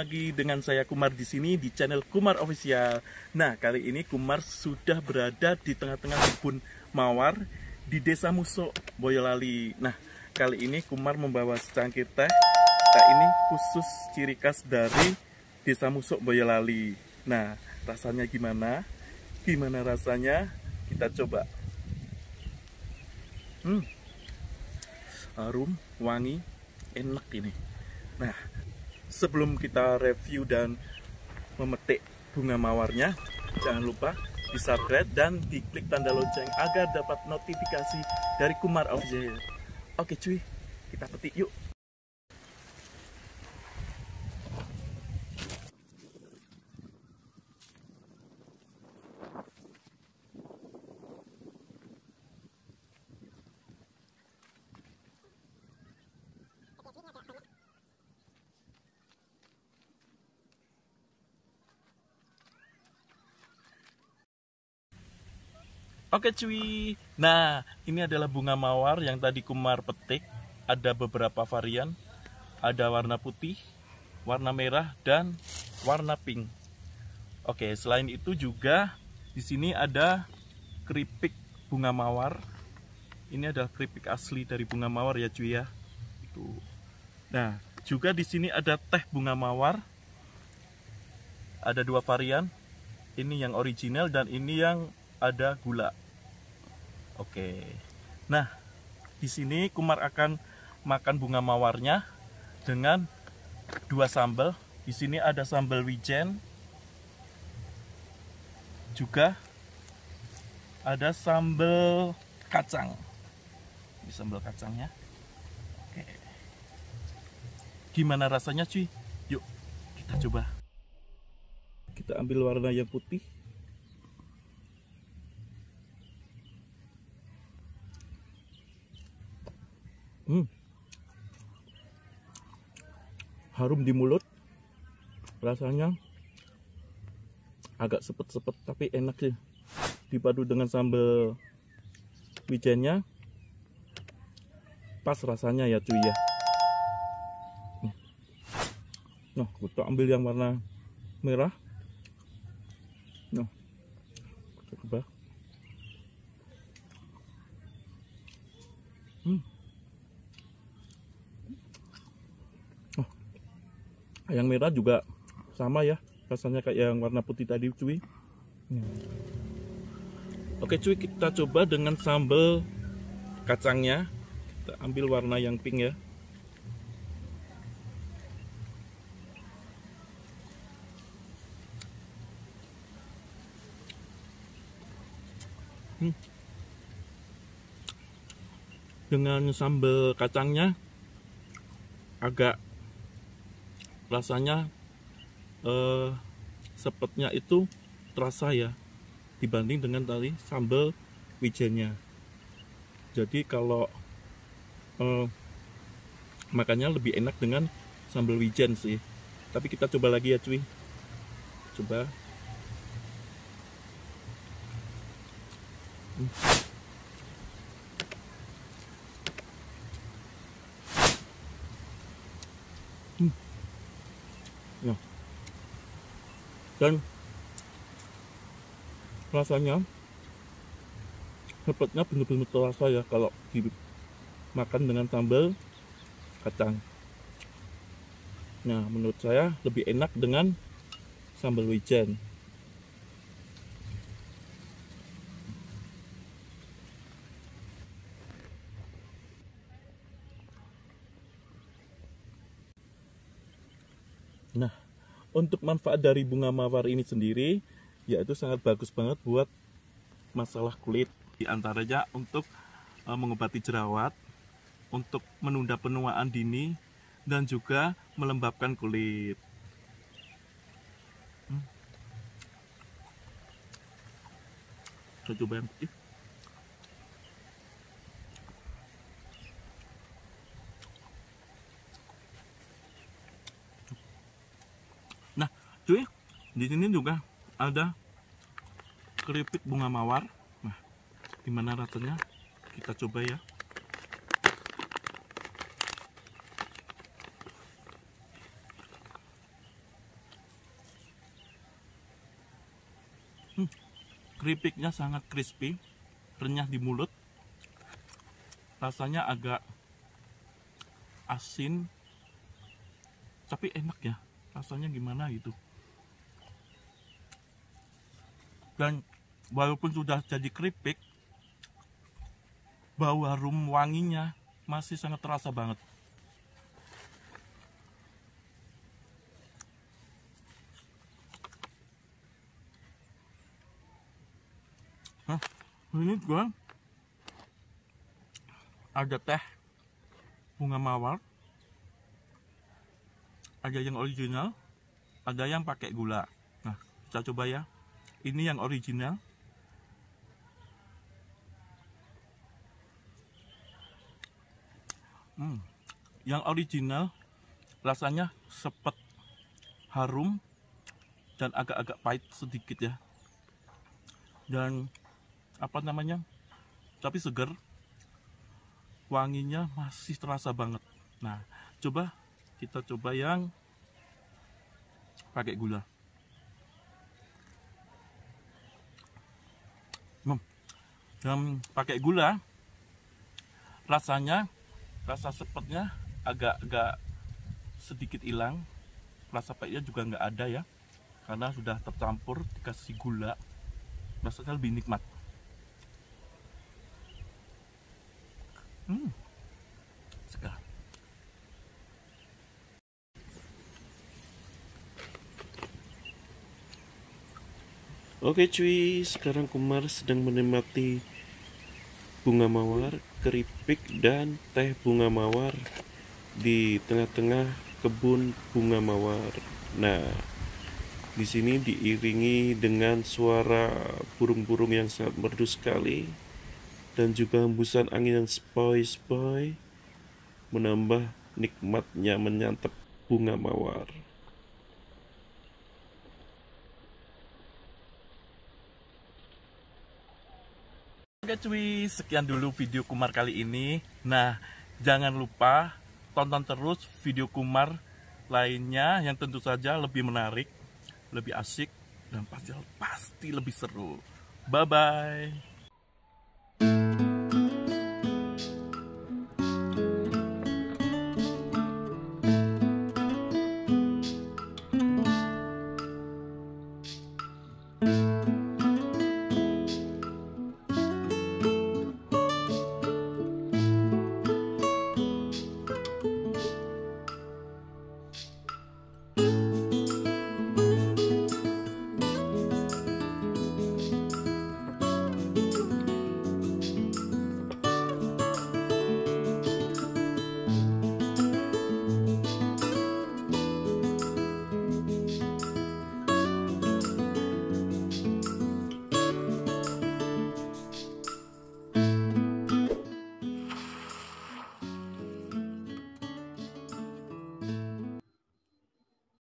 lagi dengan saya Kumar di sini di channel Kumar Official. Nah, kali ini Kumar sudah berada di tengah-tengah kebun mawar di Desa Muso, Boyolali. Nah, kali ini Kumar membawa secangkir teh. Teh ini khusus ciri khas dari Desa Muso, Boyolali. Nah, rasanya gimana? Gimana rasanya? Kita coba. Hmm. Harum, wangi, enak ini. Nah, sebelum kita review dan memetik bunga mawarnya jangan lupa di subscribe dan di klik tanda lonceng agar dapat notifikasi dari Kumar Official. Oke cuy, kita petik yuk. Oke cuy. Nah, ini adalah bunga mawar yang tadi Kumar petik. Ada beberapa varian. Ada warna putih, warna merah dan warna pink. Oke, selain itu juga di sini ada keripik bunga mawar. Ini adalah keripik asli dari bunga mawar ya cuy ya. Nah, juga di sini ada teh bunga mawar. Ada dua varian. Ini yang original dan ini yang ada gula. Oke. Nah, di sini Kumar akan makan bunga mawarnya dengan dua sambal. Di sini ada sambal wijen, juga ada sambal kacang. Ini sambal kacangnya. Oke. Gimana rasanya cuy? Yuk kita coba. Kita ambil warna yang putih. Hmm. Harum di mulut. Rasanya agak sepet-sepet tapi enak sih. Dipadu dengan sambal wijennya pas rasanya ya cuy ya. Nah, kita ambil yang warna merah. Nah, yang merah juga sama ya rasanya kayak yang warna putih tadi cuy hmm. oke cuy kita coba dengan sambal kacangnya kita ambil warna yang pink ya hmm. dengan sambal kacangnya agak rasanya eh, sepetnya itu terasa ya dibanding dengan tadi sambal wijennya jadi kalau eh, makanya lebih enak dengan sambal wijen sih tapi kita coba lagi ya cuy coba hmm. Hmm ya. dan rasanya sepetnya benar-benar terasa ya kalau dimakan dengan sambal kacang nah menurut saya lebih enak dengan sambal wijen untuk manfaat dari bunga mawar ini sendiri yaitu sangat bagus banget buat masalah kulit di antaranya untuk eh, mengobati jerawat untuk menunda penuaan dini dan juga melembabkan kulit hmm. coba yang putih di sini juga ada keripik bunga mawar nah gimana rasanya kita coba ya hmm, keripiknya sangat crispy renyah di mulut rasanya agak asin tapi enak ya rasanya gimana gitu dan walaupun sudah jadi keripik bau harum wanginya masih sangat terasa banget nah ini gue ada teh bunga mawar ada yang original ada yang pakai gula nah kita coba ya ini yang original hmm. yang original rasanya sepet harum dan agak-agak pahit sedikit ya dan apa namanya tapi segar. wanginya masih terasa banget nah coba kita coba yang pakai gula dan pakai gula rasanya rasa sepetnya agak-agak sedikit hilang rasa pahitnya juga nggak ada ya karena sudah tercampur dikasih gula rasanya lebih nikmat Oke cuy, sekarang Kumar sedang menikmati bunga mawar, keripik, dan teh bunga mawar di tengah-tengah kebun bunga mawar. Nah, di sini diiringi dengan suara burung-burung yang sangat merdu sekali dan juga hembusan angin yang spoi-spoi menambah nikmatnya menyantap bunga mawar. Oke cuy, sekian dulu video Kumar kali ini. Nah, jangan lupa tonton terus video Kumar lainnya yang tentu saja lebih menarik, lebih asik, dan pasti, pasti lebih seru. Bye-bye.